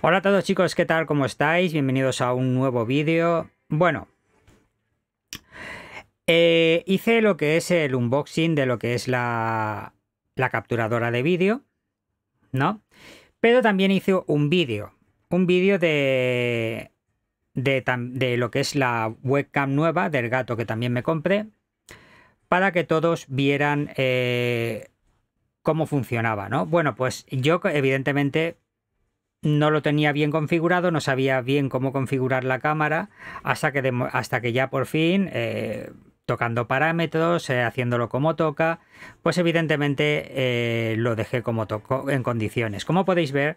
Hola a todos chicos, ¿qué tal? ¿Cómo estáis? Bienvenidos a un nuevo vídeo. Bueno, eh, hice lo que es el unboxing de lo que es la, capturadora de vídeo, ¿no? Pero también hice un vídeo, un vídeo de, de, lo que es la webcam nueva del gato que también me compré, para que todos vieran eh, cómo funcionaba, ¿no? Bueno, pues yo evidentemente no lo tenía bien configurado, no sabía bien cómo configurar la cámara, hasta que, hasta que ya por fin, eh, tocando parámetros, eh, haciéndolo como toca, pues evidentemente eh, lo dejé como tocó en condiciones. Como podéis ver,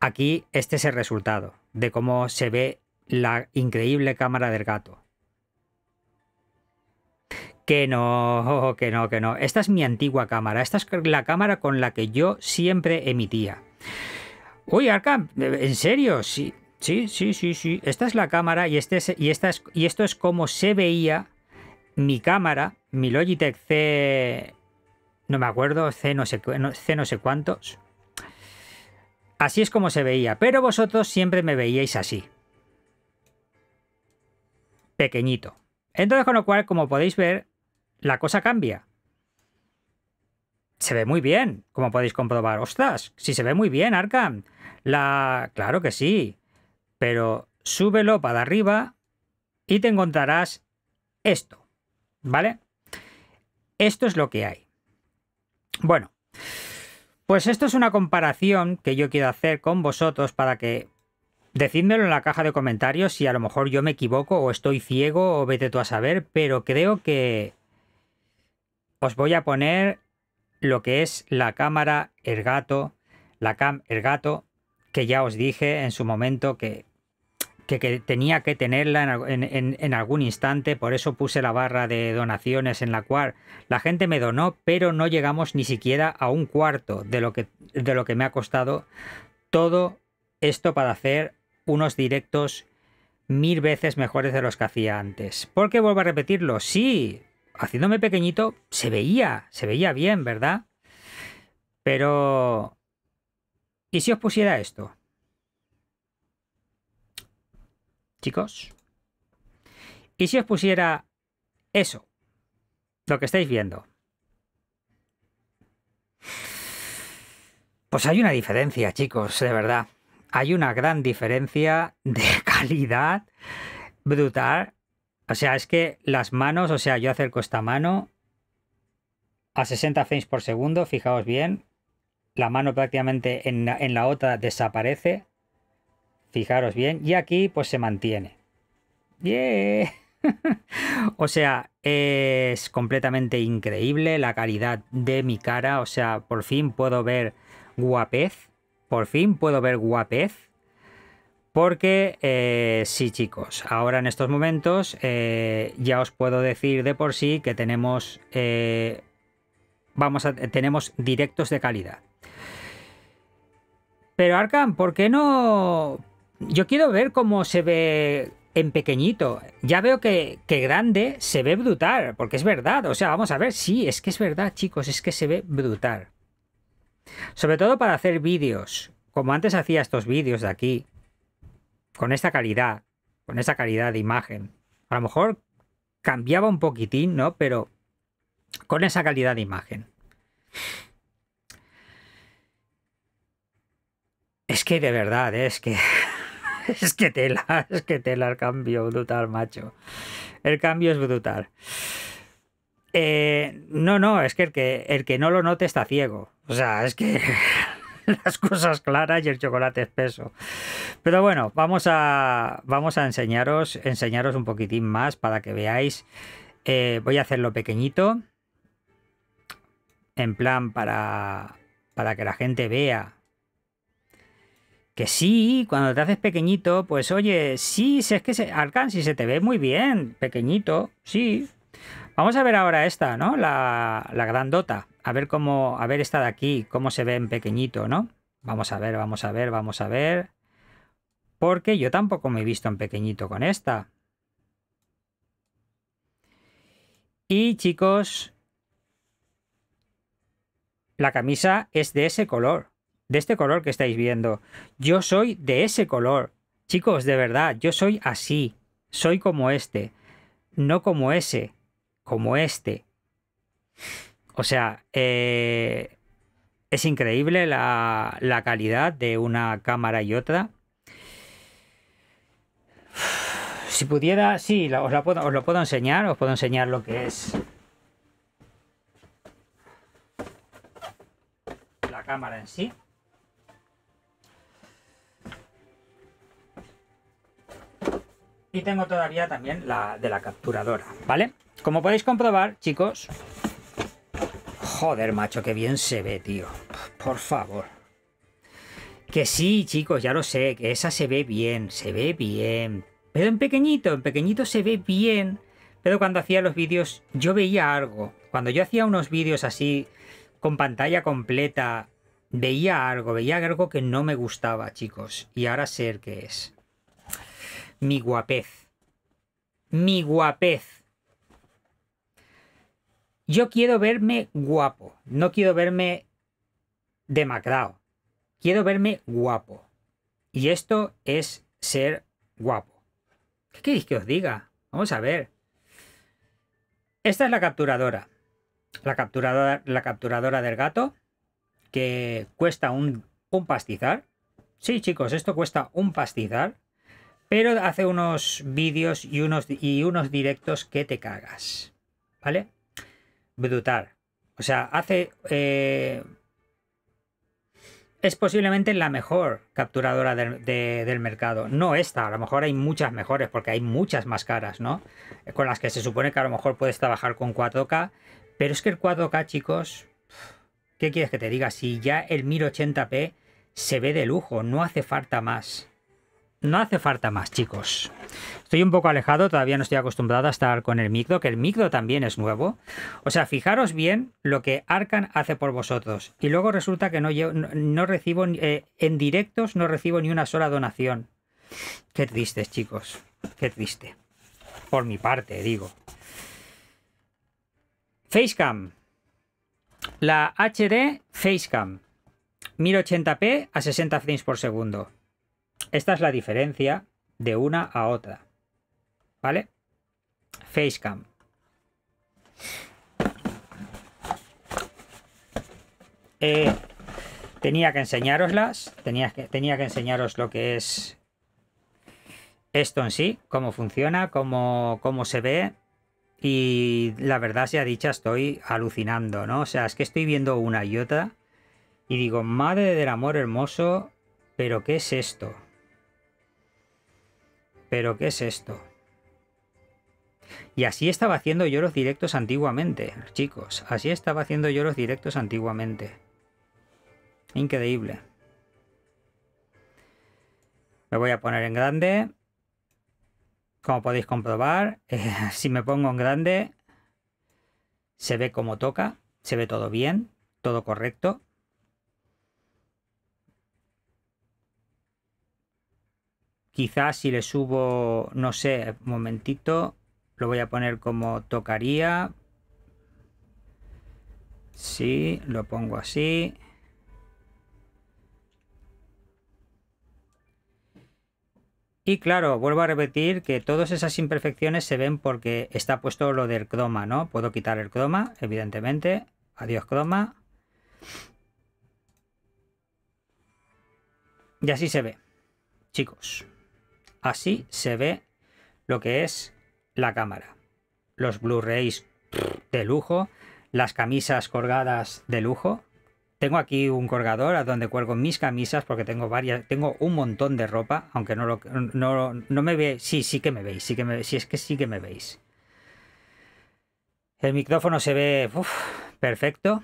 aquí este es el resultado de cómo se ve la increíble cámara del gato. Que no, que no, que no. Esta es mi antigua cámara. Esta es la cámara con la que yo siempre emitía. Uy, Arkham, en serio, sí, sí, sí, sí, sí. Esta es la cámara y, este y, esta y esto es como se veía mi cámara, mi Logitech C, no me acuerdo, C no sé, C no sé cuántos. Así es como se veía, pero vosotros siempre me veíais así. Pequeñito. Entonces, con lo cual, como podéis ver, la cosa cambia se ve muy bien, como podéis comprobar. ¡Ostras! Si se ve muy bien, Arkham. La... Claro que sí. Pero súbelo para arriba y te encontrarás esto. ¿Vale? Esto es lo que hay. Bueno, pues esto es una comparación que yo quiero hacer con vosotros para que decídmelo en la caja de comentarios si a lo mejor yo me equivoco o estoy ciego o vete tú a saber, pero creo que os voy a poner lo que es la cámara gato, la Cam gato, que ya os dije en su momento que, que, tenía que tenerla en, en, algún instante, por eso puse la barra de donaciones en la cual la gente me donó, pero no llegamos ni siquiera a un cuarto de lo que, de lo que me ha costado todo esto para hacer unos directos mil veces mejores de los que hacía antes. Porque vuelvo a repetirlo, sí, haciéndome pequeñito, se veía, se veía bien, ¿verdad? Pero... ¿Y si os pusiera esto? Chicos. ¿Y si os pusiera eso? Lo que estáis viendo. Pues hay una diferencia, chicos, de verdad. Hay una gran diferencia de calidad brutal o sea, es que las manos, o sea, yo acerco esta mano a 60 frames por segundo, fijaos bien. La mano prácticamente en la, otra desaparece. Fijaros bien. Y aquí pues se mantiene. ¡Bien! o sea, es completamente increíble la calidad de mi cara. O sea, por fin puedo ver guapez. Por fin puedo ver guapez. Porque eh, sí chicos, ahora en estos momentos eh, ya os puedo decir de por sí que tenemos, eh, vamos a, tenemos directos de calidad. Pero Arkham, ¿por qué no...? Yo quiero ver cómo se ve en pequeñito. Ya veo que, que grande se ve brutal, porque es verdad. O sea, vamos a ver, sí, es que es verdad chicos, es que se ve brutal. Sobre todo para hacer vídeos, como antes hacía estos vídeos de aquí, con esta calidad, con esa calidad de imagen. A lo mejor cambiaba un poquitín, ¿no? Pero con esa calidad de imagen. Es que de verdad, ¿eh? es que. Es que tela, es que tela el cambio brutal, macho. El cambio es brutal. Eh, no, no, es que el, que el que no lo note está ciego. O sea, es que las cosas claras y el chocolate espeso. Pero bueno, vamos a, vamos a enseñaros, enseñaros un poquitín más para que veáis. Eh, voy a hacerlo pequeñito, en plan para, para que la gente vea que sí, cuando te haces pequeñito, pues oye, sí, si es que se, alcanza y se te ve muy bien, pequeñito, sí. Vamos a ver ahora esta, ¿no? La, la grandota a ver cómo, haber de aquí, cómo se ve en pequeñito, ¿no? Vamos a ver, vamos a ver, vamos a ver. Porque yo tampoco me he visto en pequeñito con esta. Y chicos, la camisa es de ese color, de este color que estáis viendo. Yo soy de ese color. Chicos, de verdad, yo soy así. Soy como este. No como ese, como este. O sea, eh, es increíble la, calidad de una cámara y otra. Si pudiera, sí, os, la puedo, os lo puedo enseñar, os puedo enseñar lo que es la cámara en sí. Y tengo todavía también la de la capturadora, ¿vale? Como podéis comprobar, chicos, Joder, macho, qué bien se ve, tío. Por favor. Que sí, chicos, ya lo sé, que esa se ve bien, se ve bien. Pero en pequeñito, en pequeñito se ve bien. Pero cuando hacía los vídeos yo veía algo. Cuando yo hacía unos vídeos así, con pantalla completa, veía algo, veía algo que no me gustaba, chicos. Y ahora sé el que es. Mi guapez. Mi guapez. Yo quiero verme guapo, no quiero verme demacrado. Quiero verme guapo. Y esto es ser guapo. ¿Qué queréis que os diga? Vamos a ver. Esta es la capturadora. La capturadora, la capturadora del gato, que cuesta un, un pastizar. Sí, chicos, esto cuesta un pastizar. Pero hace unos vídeos y unos, y unos directos que te cagas. ¿Vale? brutal. O sea, hace... Eh, es posiblemente la mejor capturadora del mercado. No esta, a lo mejor hay muchas mejores, porque hay muchas más caras, ¿no? Con las que se supone que a lo mejor puedes trabajar con 4K, pero es que el 4K, chicos, ¿qué quieres que te diga? Si ya el 1080p se ve de lujo, no hace falta más. No hace falta más, chicos. Estoy un poco alejado, todavía no estoy acostumbrado a estar con el micro, que el micro también es nuevo. O sea, fijaros bien lo que Arcan hace por vosotros. Y luego resulta que no, no, recibo, eh, en directos no recibo ni una sola donación. Qué tristes, chicos. Qué triste. Por mi parte, digo. Facecam. La HD Facecam. 1080p a 60 frames por segundo. Esta es la diferencia de una a otra. ¿Vale? Facecam. Eh, tenía que enseñároslas, tenía que, tenía que enseñaros lo que es esto en sí, cómo funciona, cómo, cómo se ve. Y la verdad sea dicha, estoy alucinando, ¿no? O sea, es que estoy viendo una y otra y digo, madre del amor hermoso, pero ¿qué es esto? ¿Pero qué es esto? Y así estaba haciendo yo los directos antiguamente, chicos. Así estaba haciendo yo los directos antiguamente. Increíble. Me voy a poner en grande. Como podéis comprobar, eh, si me pongo en grande, se ve como toca, se ve todo bien, todo correcto. Quizás si le subo, no sé, un momentito, lo voy a poner como tocaría. Sí, lo pongo así. Y claro, vuelvo a repetir que todas esas imperfecciones se ven porque está puesto lo del croma, ¿no? Puedo quitar el croma, evidentemente. Adiós croma. Y así se ve, chicos. Así se ve lo que es la cámara. Los Blu-rays de lujo, las camisas colgadas de lujo. Tengo aquí un colgador a donde cuelgo mis camisas porque tengo varias, tengo un montón de ropa, aunque no me ve, sí, sí que me veis, sí que me, sí es que sí que me veis. El micrófono se ve perfecto.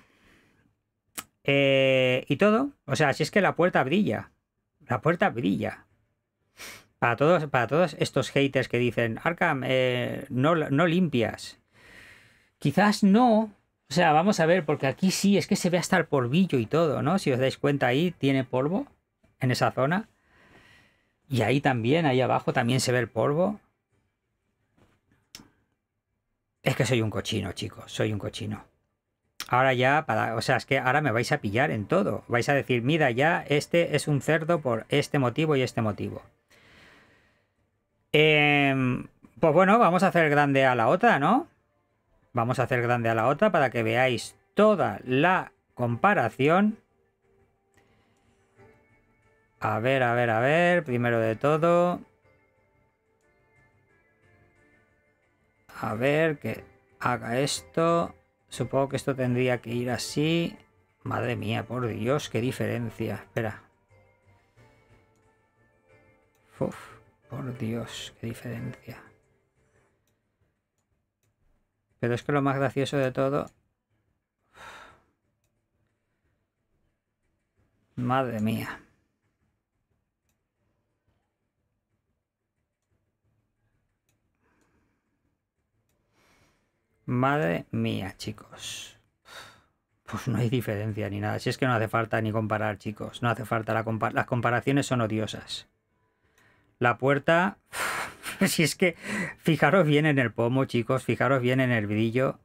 Eh, y todo, o sea, si es que la puerta brilla, la puerta brilla. Para todos, para todos estos haters que dicen, Arkham, eh, no, limpias. Quizás no, o sea, vamos a ver, porque aquí sí es que se ve hasta el polvillo y todo, ¿no? Si os dais cuenta ahí, tiene polvo en esa zona. Y ahí también, ahí abajo también se ve el polvo. Es que soy un cochino, chicos, soy un cochino. Ahora ya, o sea, es que ahora me vais a pillar en todo. Vais a decir, mira, ya este es un cerdo por este motivo y este motivo. Em, pues bueno, vamos a hacer grande a la otra, ¿no? Vamos a hacer grande a la otra para que veáis toda la comparación. A ver, a ver, a ver, primero de todo. A ver, que haga esto. Supongo que esto tendría que ir así. Madre mía, por Dios, qué diferencia. Espera. Uf. Por Dios, qué diferencia. Pero es que lo más gracioso de todo... Madre mía. Madre mía, chicos. Pues no hay diferencia ni nada. Si es que no hace falta ni comparar, chicos. No hace falta. las comparaciones son odiosas. La puerta, pues si es que fijaros bien en el pomo, chicos, fijaros bien en el brillo.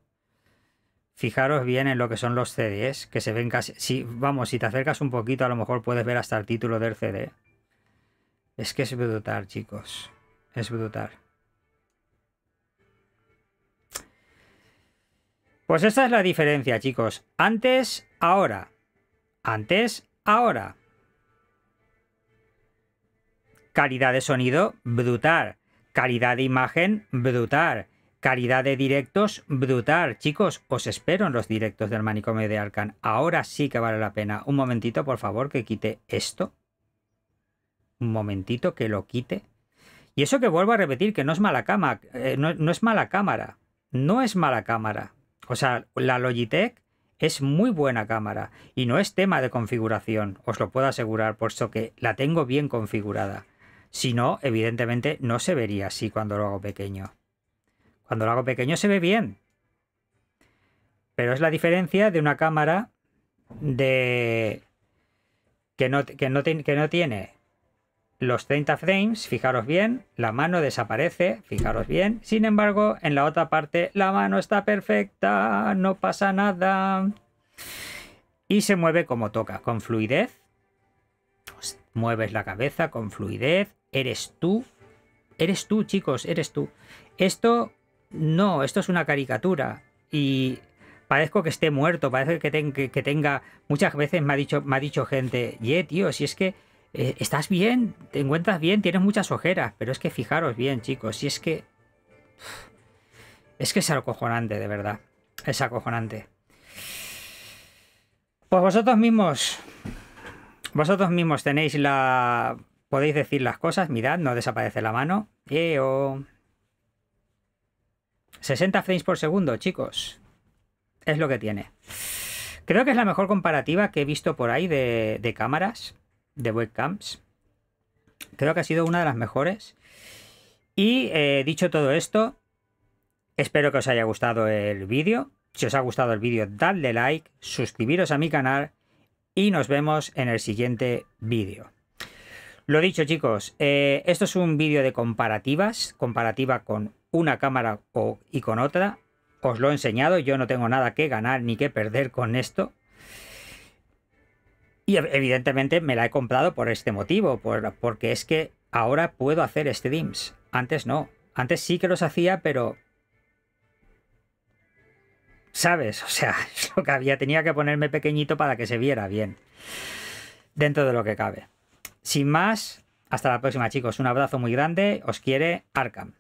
Fijaros bien en lo que son los CDs, que se ven casi... Si, vamos, si te acercas un poquito, a lo mejor puedes ver hasta el título del CD. Es que es brutal, chicos. Es brutal. Pues esta es la diferencia, chicos. Antes, ahora. Antes, ahora. Calidad de sonido, brutal. Calidad de imagen, brutal. Calidad de directos, brutal. Chicos, os espero en los directos del manicomio de Arcan. Ahora sí que vale la pena. Un momentito, por favor, que quite esto. Un momentito, que lo quite. Y eso que vuelvo a repetir, que no es mala cama, eh, no, no es mala cámara. No es mala cámara. O sea, la Logitech es muy buena cámara y no es tema de configuración, os lo puedo asegurar, por eso que la tengo bien configurada. Si no, evidentemente no se vería así cuando lo hago pequeño. Cuando lo hago pequeño se ve bien. Pero es la diferencia de una cámara de... que no, que no, tiene los 30 frames, fijaros bien, la mano desaparece, fijaros bien. Sin embargo, en la otra parte la mano está perfecta, no pasa nada. Y se mueve como toca, con fluidez. Pues, mueves la cabeza con fluidez, eres tú. Eres tú, chicos, eres tú. Esto no, esto es una caricatura. Y parezco que esté muerto, parece que, tenga... Muchas veces me ha dicho, me ha dicho gente, ye, tío, si es que eh, estás bien, te encuentras bien, tienes muchas ojeras, pero es que fijaros bien, chicos, si es que... Es que es acojonante, de verdad. Es acojonante. Pues vosotros mismos, vosotros mismos tenéis la Podéis decir las cosas, mirad, no desaparece la mano. ¡Eo! 60 frames por segundo, chicos. Es lo que tiene. Creo que es la mejor comparativa que he visto por ahí de, cámaras, de webcams. Creo que ha sido una de las mejores. Y eh, dicho todo esto, espero que os haya gustado el vídeo. Si os ha gustado el vídeo, dadle like, suscribiros a mi canal y nos vemos en el siguiente vídeo. Lo dicho, chicos, eh, esto es un vídeo de comparativas, comparativa con una cámara o, y con otra. Os lo he enseñado, yo no tengo nada que ganar ni que perder con esto. Y evidentemente me la he comprado por este motivo, porque es que ahora puedo hacer streams. Antes no. Antes sí que los hacía, pero... ¿Sabes? O sea, es lo que había. Tenía que ponerme pequeñito para que se viera bien. Dentro de lo que cabe. Sin más, hasta la próxima chicos. Un abrazo muy grande. Os quiere Arkham.